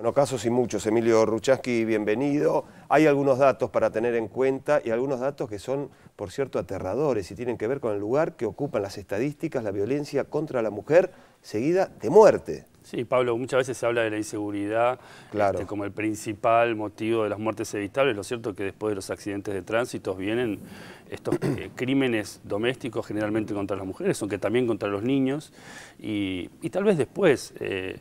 Bueno, casos y muchos. Emilio Ruchaski, bienvenido. Hay algunos datos para tener en cuenta y algunos datos que son, por cierto, aterradores y tienen que ver con el lugar que ocupan las estadísticas, la violencia contra la mujer seguida de muerte. Sí, Pablo, muchas veces se habla de la inseguridad claro. Este, como el principal motivo de las muertes evitables. Lo cierto es que después de los accidentes de tránsito vienen estos eh, crímenes domésticos generalmente contra las mujeres, aunque también contra los niños. Y, tal vez después eh,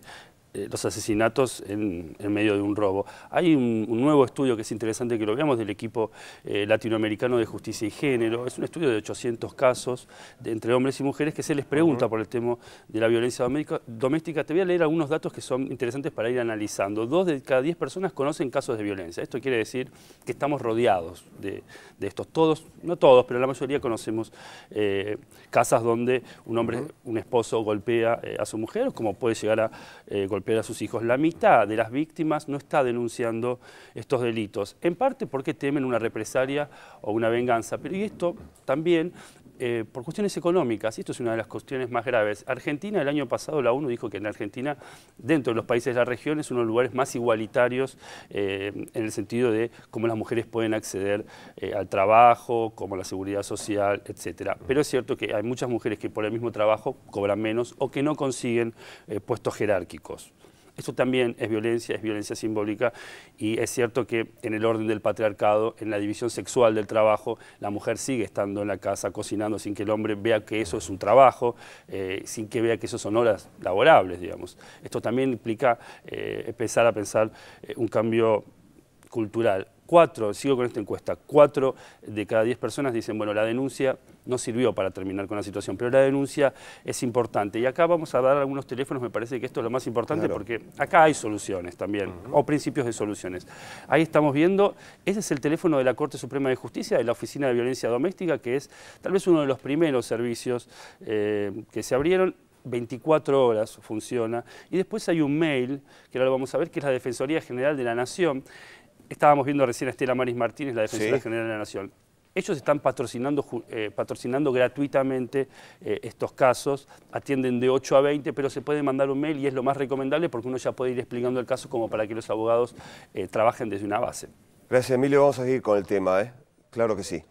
eh, los asesinatos en, medio de un robo. Hay un, nuevo estudio que es interesante que lo veamos del equipo eh, latinoamericano de justicia y género. Es un estudio de 800 casos entre hombres y mujeres que se les pregunta por el tema de la violencia doméstica, Te voy a leer algunos datos que son interesantes para ir analizando. Dos de cada diez personas conocen casos de violencia. Esto quiere decir que estamos rodeados de, estos. Todos, no todos, pero la mayoría conocemos eh, casas donde un hombre, un esposo golpea a su mujer, como puede llegar a golpear a sus hijos. La mitad de las víctimas no está denunciando estos delitos, en parte porque temen una represalia o una venganza. Pero y esto también eh, por cuestiones económicas, y esto es una de las cuestiones más graves, Argentina el año pasado la ONU dijo que en Argentina, dentro de los países de la región, es uno de los lugares más igualitarios eh, en el sentido de cómo las mujeres pueden acceder eh, al trabajo, como la seguridad social, etc. Pero es cierto que hay muchas mujeres que por el mismo trabajo cobran menos o que no consiguen puestos jerárquicos. Eso también es violencia, es violencia simbólica y es cierto que en el orden del patriarcado, en la división sexual del trabajo, la mujer sigue estando en la casa cocinando sin que el hombre vea que eso es un trabajo, eh, sin que vea que eso son horas laborables, digamos. Esto también implica eh, empezar a pensar eh, un cambio cultural cuatro, sigo con esta encuesta, cuatro de cada diez personas dicen, bueno, la denuncia no sirvió para terminar con la situación, pero la denuncia es importante. Y acá vamos a dar algunos teléfonos, me parece que esto es lo más importante porque acá hay soluciones también, o principios de soluciones. Ahí estamos viendo, ese es el teléfono de la Corte Suprema de Justicia, de la Oficina de Violencia Doméstica, que es tal vez uno de los primeros servicios eh, que se abrieron. 24 horas funciona. Y después hay un mail, que ahora lo vamos a ver, que es la Defensoría General de la Nación, estábamos viendo recién a Estela Maris Martínez, la defensora general de la Nación. Ellos están patrocinando, eh, patrocinando gratuitamente eh, estos casos, atienden de 8 a 20, pero se puede mandar un mail y es lo más recomendable porque uno ya puede ir explicando el caso como para que los abogados eh, trabajen desde una base. Gracias, Emilio. Vamos a seguir con el tema, ¿eh? Claro que sí.